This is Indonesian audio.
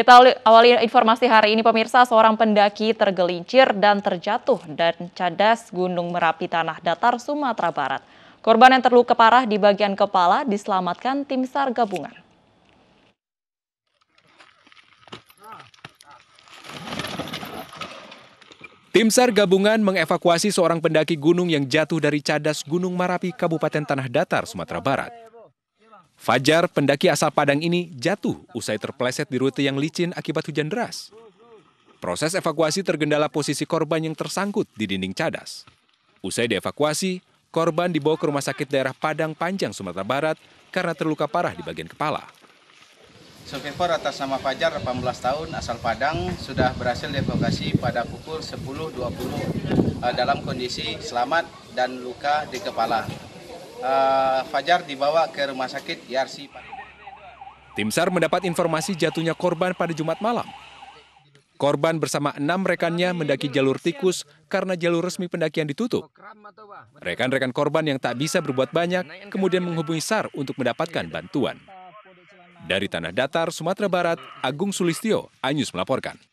Kita awali informasi hari ini pemirsa, seorang pendaki tergelincir dan terjatuh dan cadas Gunung Merapi Tanah Datar, Sumatera Barat. Korban yang terluka parah di bagian kepala diselamatkan tim SAR gabungan. Tim SAR gabungan mengevakuasi seorang pendaki gunung yang jatuh dari cadas Gunung Merapi, Kabupaten Tanah Datar, Sumatera Barat. Fajar, pendaki asal Padang ini jatuh usai terpleset di rute yang licin akibat hujan deras. Proses evakuasi tergendala posisi korban yang tersangkut di dinding cadas. Usai dievakuasi, korban dibawa ke rumah sakit daerah Padang Panjang, Sumatera Barat karena terluka parah di bagian kepala. Survivor atas nama Fajar, 18 tahun, asal Padang, sudah berhasil dievakuasi pada pukul 10.20 eh, dalam kondisi selamat dan luka di kepala uh, Fajar dibawa ke rumah sakit Yarsi. Tim SAR mendapat informasi jatuhnya korban pada Jumat malam. Korban bersama enam rekannya mendaki jalur tikus karena jalur resmi pendakian ditutup. Rekan-rekan korban yang tak bisa berbuat banyak kemudian menghubungi SAR untuk mendapatkan bantuan. Dari Tanah Datar, Sumatera Barat, Agung Sulistyo, Anyus melaporkan.